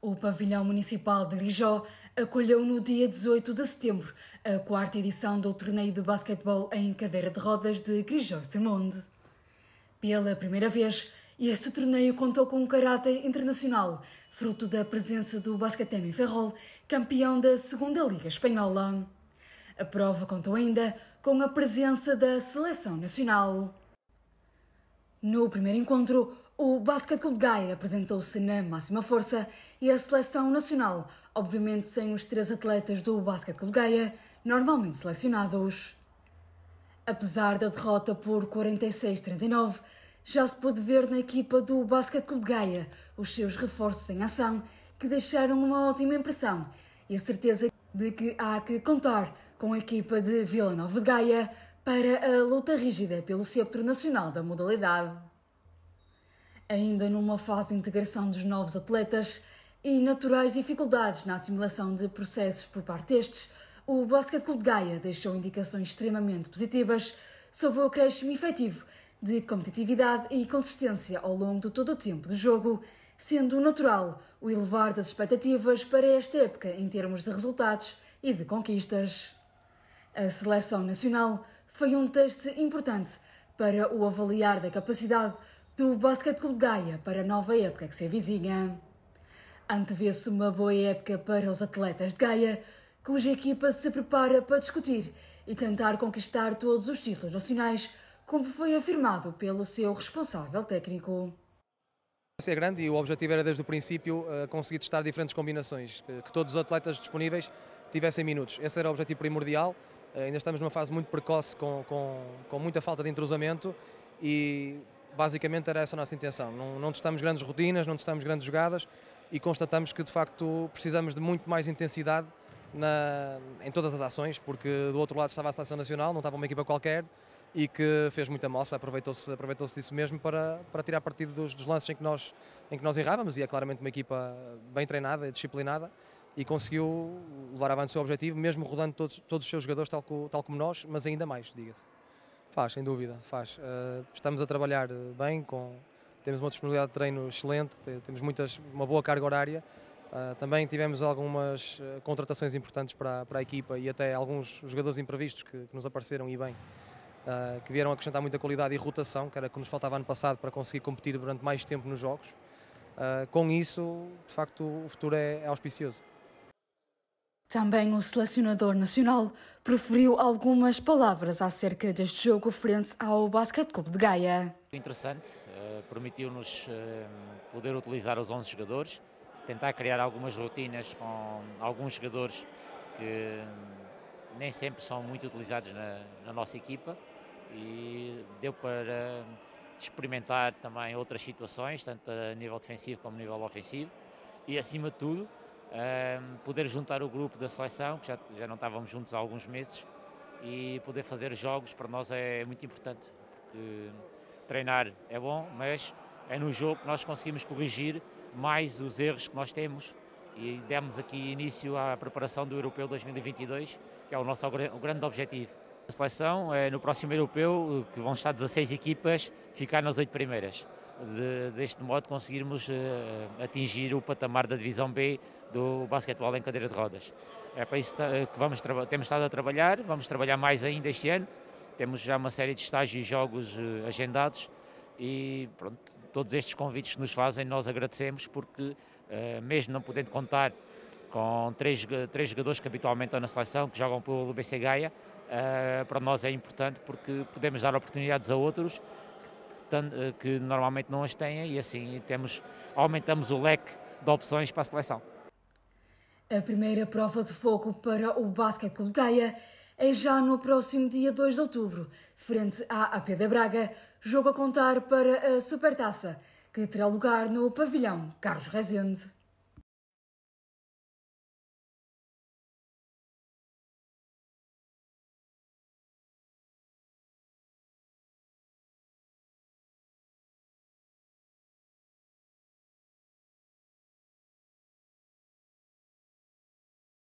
O pavilhão municipal de Rijó acolheu no dia 18 de setembro a quarta edição do torneio de basquetebol em cadeira de rodas de Grijó Semonde. Pela primeira vez, este torneio contou com um caráter internacional, fruto da presença do Basquetemi Ferrol, campeão da Segunda Liga Espanhola. A prova contou ainda com a presença da seleção nacional. No primeiro encontro, o Basket Club de Gaia apresentou-se na máxima força e a seleção nacional, obviamente sem os três atletas do Basket Club de Gaia, normalmente selecionados. Apesar da derrota por 46-39, já se pôde ver na equipa do Basket Club de Gaia os seus reforços em ação que deixaram uma ótima impressão e a certeza de que há que contar com a equipa de Vila Nova de Gaia para a luta rígida pelo septro nacional da modalidade ainda numa fase de integração dos novos atletas e naturais dificuldades na assimilação de processos por parte destes, o Basket Clube de Gaia deixou indicações extremamente positivas sobre o acréscimo efetivo de competitividade e consistência ao longo de todo o tempo de jogo, sendo natural o elevar das expectativas para esta época em termos de resultados e de conquistas. A seleção nacional foi um teste importante para o avaliar da capacidade do Basquete Clube de Gaia para a nova época que se avizinha. Antevê-se uma boa época para os atletas de Gaia, cuja equipa se prepara para discutir e tentar conquistar todos os títulos nacionais, como foi afirmado pelo seu responsável técnico. É grande e o objetivo era desde o princípio eh, conseguir testar diferentes combinações, que todos os atletas disponíveis tivessem minutos. Esse era o objetivo primordial. Eh, ainda estamos numa fase muito precoce, com, com, com muita falta de entrosamento e basicamente era essa a nossa intenção. Não, não testamos grandes rotinas, não testamos grandes jogadas e constatamos que de facto precisamos de muito mais intensidade na, em todas as ações, porque do outro lado estava a Seleção Nacional, não estava uma equipa qualquer e que fez muita moça, aproveitou-se aproveitou disso mesmo para, para tirar partido dos, dos, lances em que, nós, em que nós errávamos e é claramente uma equipa bem treinada, disciplinada e conseguiu levar avante o seu objetivo, mesmo rodando todos, todos os seus jogadores tal, co, tal como nós, mas ainda mais, diga-se. Faz, sem dúvida, faz. Uh, estamos a trabalhar eh, bem, com, temos uma disponibilidade de treino excelente, temos muitas, uma boa carga horária. Uh, também tivemos algumas contratações importantes para, para a equipa e até alguns jogadores imprevistos que, que nos apareceram e bem, uh, que vieram acrescentar muita qualidade e rotação, que era que nos faltava ano passado para conseguir competir durante mais tempo nos jogos. com isso, de facto, o futuro é, é auspicioso. Também o selecionador nacional preferiu algumas palavras acerca deste jogo frente ao Basket Clube de Gaia. Interessante, eh, permitiu-nos eh, poder utilizar os 11 jogadores, tentar criar algumas rotinas com alguns jogadores que hum, nem sempre são muito utilizados na, na nossa equipa e deu para experimentar também outras situações, tanto a nível defensivo como a nível ofensivo e acima de tudo poder juntar o grupo da seleção, que já, já não estávamos juntos há alguns meses, e poder fazer jogos para nós é, é muito importante, porque treinar é bom, mas é no jogo que nós conseguimos corrigir mais os erros que nós temos e demos aqui início à preparação do Europeu 2022, que é o nosso o grande objetivo. A seleção é no próximo Europeu, eh, que vão estar 16 equipas, ficar nas oito primeiras de, deste modo conseguirmos uh, atingir o patamar da divisão B do basquetebol em cadeira de rodas. É para isso eh, que vamos temos estado a trabalhar, vamos trabalhar mais ainda este ano, temos já uma série de estágios e jogos uh, agendados e pronto, todos estes convites que nos fazem nós agradecemos porque uh, mesmo não podendo contar com três, três jogadores que habitualmente estão na seleção, que jogam pelo BC Gaia, para nós é importante porque podemos dar oportunidades a outros eh, que normalmente não as têm e assim temos, aumentamos o leque de opções para a seleção. A primeira prova de fogo para o Basket Coldeia é já no próximo dia 2 de outubro, frente à AP da Braga, jogo a contar para a Supertaça, que terá lugar no pavilhão Carlos Rezende.